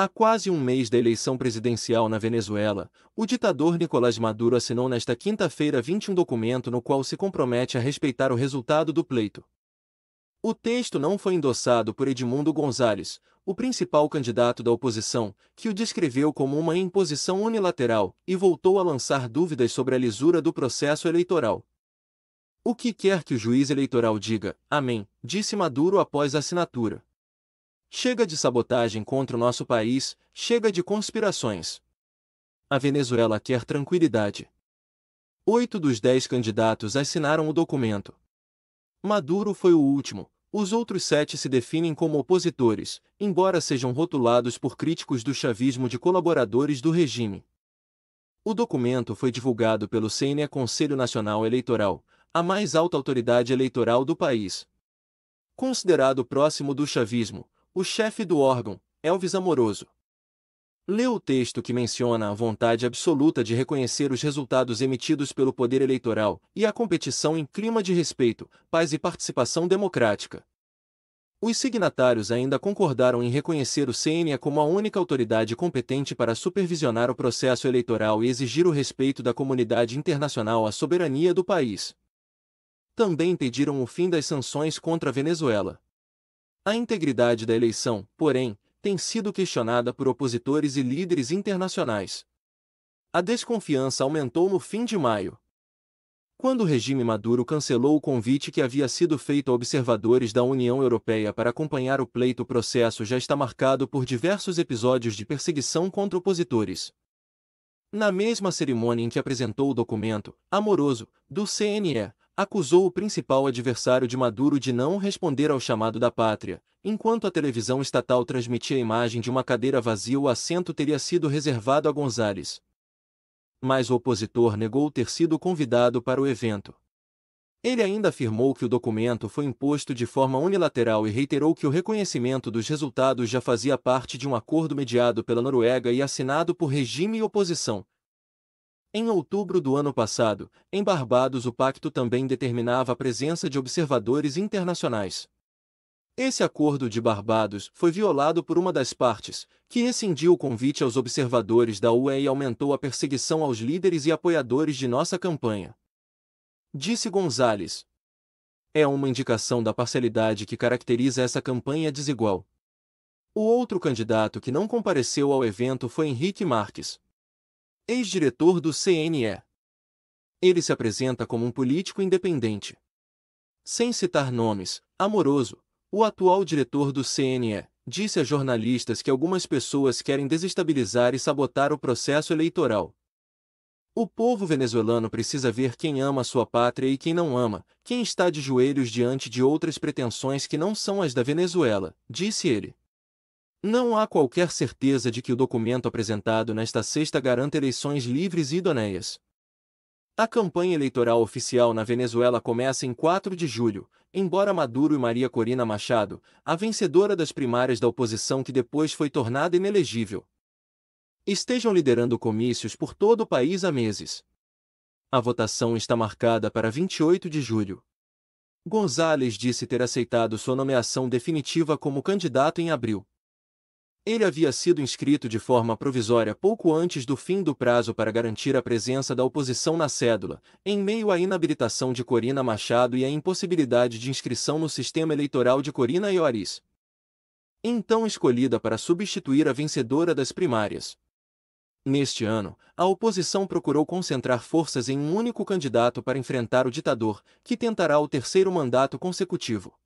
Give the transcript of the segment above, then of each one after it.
Há quase um mês da eleição presidencial na Venezuela, o ditador Nicolás Maduro assinou nesta quinta-feira 21 documento no qual se compromete a respeitar o resultado do pleito. O texto não foi endossado por Edmundo Gonzalez, o principal candidato da oposição, que o descreveu como uma imposição unilateral e voltou a lançar dúvidas sobre a lisura do processo eleitoral. O que quer que o juiz eleitoral diga, amém, disse Maduro após a assinatura. Chega de sabotagem contra o nosso país, chega de conspirações. A Venezuela quer tranquilidade. Oito dos dez candidatos assinaram o documento. Maduro foi o último, os outros sete se definem como opositores, embora sejam rotulados por críticos do chavismo de colaboradores do regime. O documento foi divulgado pelo CNE Conselho Nacional Eleitoral, a mais alta autoridade eleitoral do país. Considerado próximo do chavismo, o chefe do órgão, Elvis Amoroso. Leu o texto que menciona a vontade absoluta de reconhecer os resultados emitidos pelo poder eleitoral e a competição em clima de respeito, paz e participação democrática. Os signatários ainda concordaram em reconhecer o CNE como a única autoridade competente para supervisionar o processo eleitoral e exigir o respeito da comunidade internacional à soberania do país. Também pediram o fim das sanções contra a Venezuela. A integridade da eleição, porém, tem sido questionada por opositores e líderes internacionais. A desconfiança aumentou no fim de maio. Quando o regime Maduro cancelou o convite que havia sido feito a observadores da União Europeia para acompanhar o pleito, o processo já está marcado por diversos episódios de perseguição contra opositores. Na mesma cerimônia em que apresentou o documento, Amoroso, do CNE, acusou o principal adversário de Maduro de não responder ao chamado da pátria, enquanto a televisão estatal transmitia a imagem de uma cadeira vazia o assento teria sido reservado a Gonzales. Mas o opositor negou ter sido convidado para o evento. Ele ainda afirmou que o documento foi imposto de forma unilateral e reiterou que o reconhecimento dos resultados já fazia parte de um acordo mediado pela Noruega e assinado por regime e oposição, em outubro do ano passado, em Barbados o pacto também determinava a presença de observadores internacionais. Esse acordo de Barbados foi violado por uma das partes, que rescindiu o convite aos observadores da UE e aumentou a perseguição aos líderes e apoiadores de nossa campanha. Disse Gonzales. É uma indicação da parcialidade que caracteriza essa campanha desigual. O outro candidato que não compareceu ao evento foi Henrique Marques ex-diretor do CNE. Ele se apresenta como um político independente. Sem citar nomes, amoroso, o atual diretor do CNE disse a jornalistas que algumas pessoas querem desestabilizar e sabotar o processo eleitoral. O povo venezuelano precisa ver quem ama sua pátria e quem não ama, quem está de joelhos diante de outras pretensões que não são as da Venezuela, disse ele. Não há qualquer certeza de que o documento apresentado nesta sexta garanta eleições livres e idoneias. A campanha eleitoral oficial na Venezuela começa em 4 de julho, embora Maduro e Maria Corina Machado, a vencedora das primárias da oposição que depois foi tornada inelegível, estejam liderando comícios por todo o país há meses. A votação está marcada para 28 de julho. Gonzalez disse ter aceitado sua nomeação definitiva como candidato em abril. Ele havia sido inscrito de forma provisória pouco antes do fim do prazo para garantir a presença da oposição na cédula, em meio à inabilitação de Corina Machado e à impossibilidade de inscrição no sistema eleitoral de Corina Ioris. Então escolhida para substituir a vencedora das primárias. Neste ano, a oposição procurou concentrar forças em um único candidato para enfrentar o ditador, que tentará o terceiro mandato consecutivo.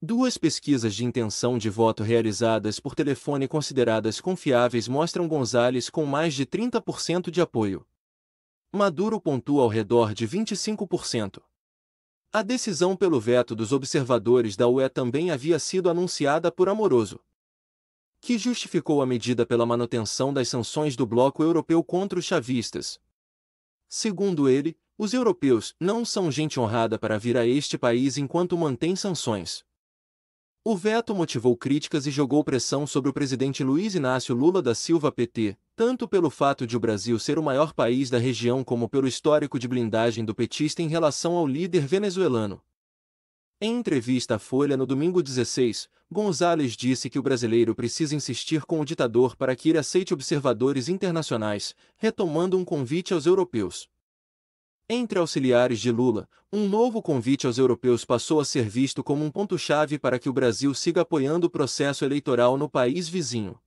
Duas pesquisas de intenção de voto realizadas por telefone consideradas confiáveis mostram Gonzalez com mais de 30% de apoio. Maduro pontua ao redor de 25%. A decisão pelo veto dos observadores da UE também havia sido anunciada por Amoroso, que justificou a medida pela manutenção das sanções do bloco europeu contra os chavistas. Segundo ele, os europeus não são gente honrada para vir a este país enquanto mantém sanções. O veto motivou críticas e jogou pressão sobre o presidente Luiz Inácio Lula da Silva PT, tanto pelo fato de o Brasil ser o maior país da região como pelo histórico de blindagem do petista em relação ao líder venezuelano. Em entrevista à Folha no domingo 16, Gonzalez disse que o brasileiro precisa insistir com o ditador para que ele aceite observadores internacionais, retomando um convite aos europeus. Entre auxiliares de Lula, um novo convite aos europeus passou a ser visto como um ponto-chave para que o Brasil siga apoiando o processo eleitoral no país vizinho.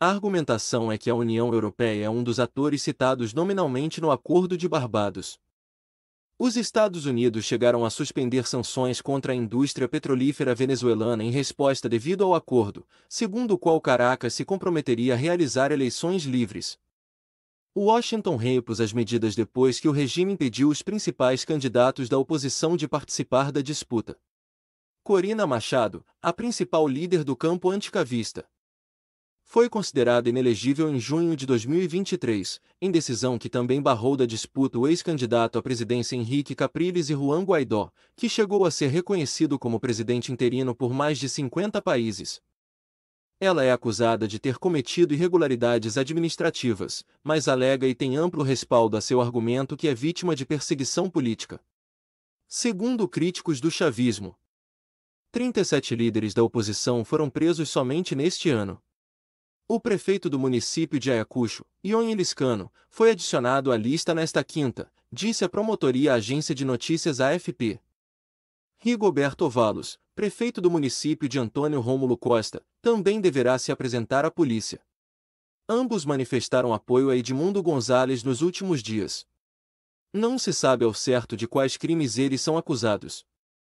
A argumentação é que a União Europeia é um dos atores citados nominalmente no Acordo de Barbados. Os Estados Unidos chegaram a suspender sanções contra a indústria petrolífera venezuelana em resposta devido ao acordo, segundo o qual Caracas se comprometeria a realizar eleições livres, Washington repousa as medidas depois que o regime impediu os principais candidatos da oposição de participar da disputa. Corina Machado, a principal líder do campo anticavista, foi considerada inelegível em junho de 2023, em decisão que também barrou da disputa o ex-candidato à presidência Henrique Capriles e Juan Guaidó, que chegou a ser reconhecido como presidente interino por mais de 50 países. Ela é acusada de ter cometido irregularidades administrativas, mas alega e tem amplo respaldo a seu argumento que é vítima de perseguição política. Segundo críticos do chavismo, 37 líderes da oposição foram presos somente neste ano. O prefeito do município de Ayacucho, Ion foi adicionado à lista nesta quinta, disse a promotoria à agência de notícias AFP. Rigoberto Valos, prefeito do município de Antônio Rômulo Costa, também deverá se apresentar à polícia. Ambos manifestaram apoio a Edmundo Gonzalez nos últimos dias. Não se sabe ao certo de quais crimes eles são acusados.